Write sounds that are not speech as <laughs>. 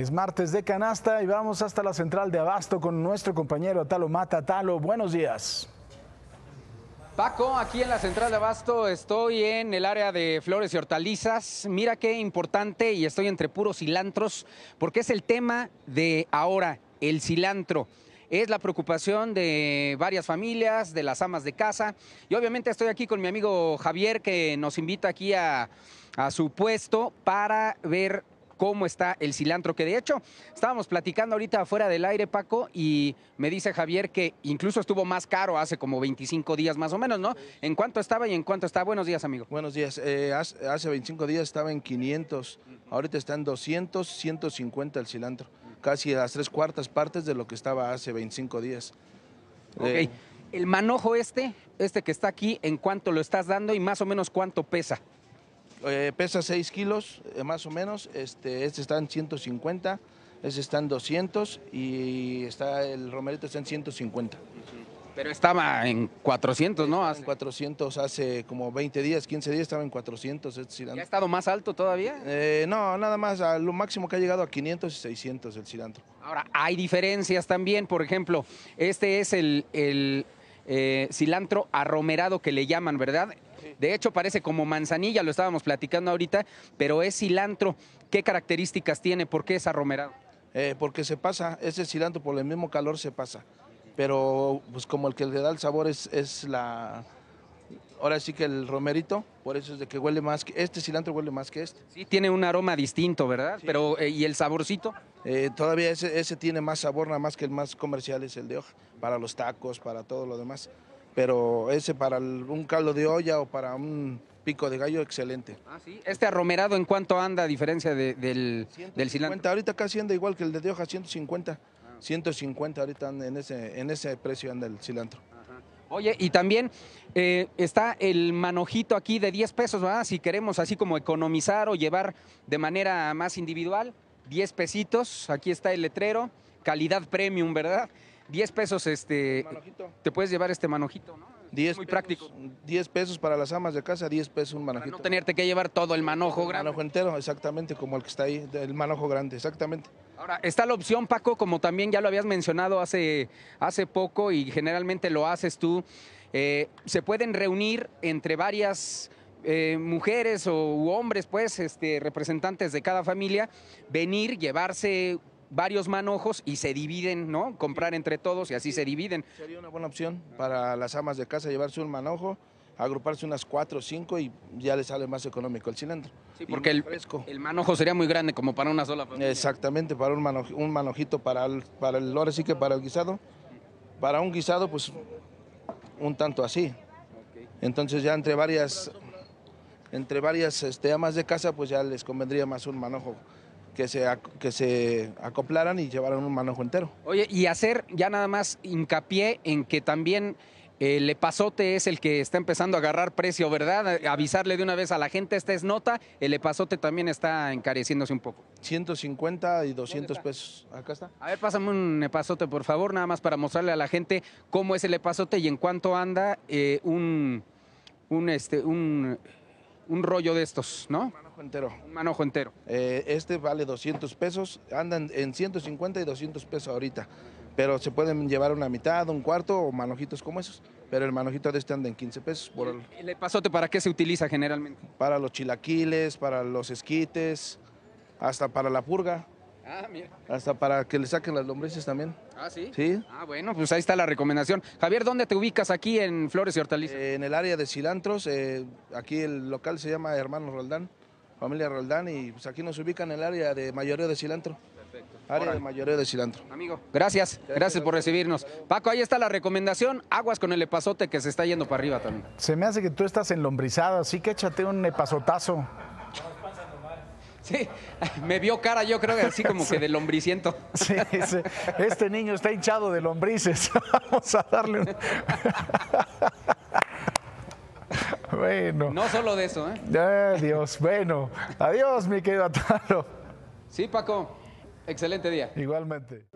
Es martes de canasta y vamos hasta la central de abasto con nuestro compañero Talo Mata. Talo, buenos días. Paco, aquí en la central de abasto estoy en el área de flores y hortalizas. Mira qué importante y estoy entre puros cilantros porque es el tema de ahora, el cilantro es la preocupación de varias familias, de las amas de casa. Y obviamente estoy aquí con mi amigo Javier que nos invita aquí a, a su puesto para ver cómo está el cilantro, que de hecho estábamos platicando ahorita afuera del aire, Paco, y me dice Javier que incluso estuvo más caro hace como 25 días más o menos, ¿no? ¿En cuánto estaba y en cuánto está? Buenos días, amigo. Buenos días. Eh, hace, 25 días estaba en 500, ahorita está en 200, 150 el cilantro, casi las tres cuartas partes de lo que estaba hace 25 días. Ok. Eh, el manojo este, este que está aquí, ¿en cuánto lo estás dando y más o menos cuánto pesa? Eh, pesa 6 kilos, eh, más o menos. Este, este está en 150, ese está en 200 y está el romerito está en 150. Pero estaba en 400, ¿no? En 400 hace como 20 días, 15 días estaba en 400. este cilantro. ¿Y ha estado más alto todavía? Eh, no, nada más, a lo máximo que ha llegado a 500 y 600 el cilantro. Ahora, hay diferencias también, por ejemplo, este es el, el cilantro arromerado que le llaman, ¿verdad? De hecho, parece como manzanilla, lo estábamos platicando ahorita, pero es cilantro. ¿Qué características tiene? ¿Por qué es arromerado? Eh, porque se pasa, ese cilantro por el mismo calor se pasa. Pero pues como el que le da el sabor es, la, ahora sí que el romerito, por eso es de que huele más que este cilantro huele más que este. Sí, tiene un aroma distinto, ¿verdad? Pero eh, y el saborcito. Eh, todavía ese, ese, tiene más sabor, nada más que el más comercial es el de hoja, para los tacos, para todo lo demás pero ese para un caldo de olla o para un pico de gallo, excelente. Ah, sí. Este arromerado, ¿en cuanto anda a diferencia del, cilantro? Ahorita casi anda igual que el de, de hoja, 150. 150 ahorita en ese, en ese precio anda el cilantro. Oye, y también eh, está el manojito aquí de 10 pesos, ¿verdad? Si queremos así como economizar o llevar de manera más individual, 10 pesitos. Aquí está el letrero, calidad premium, ¿verdad? 10 pesos, este. este te puedes llevar este manojito, ¿no? 10 muy práctico. 10 pesos para las amas de casa, 10 pesos un manojito. Para no tenerte que llevar todo el manojo grande. El manojo entero, exactamente, como el que está ahí, el manojo grande, exactamente. Ahora, está la opción, Paco, como también ya lo habías mencionado hace, hace poco y generalmente lo haces tú, eh, se pueden reunir entre varias eh, mujeres o hombres, pues, este, representantes de cada familia, venir, llevarse varios manojos y se dividen, ¿no? Comprar entre todos y así se dividen. Sería una buena opción para las amas de casa llevarse un manojo, agruparse unas cuatro o cinco y ya les sale más económico el cilindro porque el, manojo sería muy grande como para una sola familia. Exactamente, para un, un manojito para el, para el, sí que para el guisado. Para un guisado, pues un tanto así. Entonces ya entre varias, entre varias este, amas de casa, pues ya les convendría más un manojo que se, que se acoplaran y llevaran un manojo entero. Oye, y hacer ya nada más hincapié en que también eh, el epazote es el que está empezando a agarrar precio, ¿verdad? Avisarle de una vez a la gente, esta es nota, el epazote también está encareciéndose un poco. 150 y 200 pesos. Acá está. A ver, pásame un epazote, por favor, nada más para mostrarle a la gente cómo es el epazote y en cuánto anda eh, un, un, este, un, un rollo de estos, ¿no? entero. Un manojo entero. Eh, este vale 200 pesos, andan en 150 y 200 pesos ahorita, pero se pueden llevar una mitad, un cuarto o manojitos como esos. Pero el manojito de este anda en 15 pesos. Por el... ¿Y el pasote para qué se utiliza generalmente? Para los chilaquiles, para los esquites, hasta para la purga. Ah, mira. Hasta para que le saquen las lombrices también. Ah, sí. Ah, bueno, pues ahí está la recomendación. Javier, ¿dónde te ubicas aquí en Flores y Hortalizas? Eh, en el área de cilantros. Eh, aquí el local se llama Hermanos Roldán familia Roldán y pues, aquí nos ubican en el área de mayoreo de cilantro. Perfecto. Área de mayoreo de cilantro. Amigo, gracias, gracias, por recibirnos. Paco, ahí está la recomendación, aguas con el epazote que se está yendo para arriba también. Se me hace que tú estás enlombrizado, así que échate un epazotazo. Sí, <laughs> me vio cara, yo creo que así como que de lombriciento. Sí, sí, este niño está hinchado de lombrices. <laughs> Vamos a darle un... <laughs> bueno. No solo de eso, ¿eh? Adiós, Dios, bueno. Adiós, mi querido Ataro. Sí, Paco. Excelente día. Igualmente.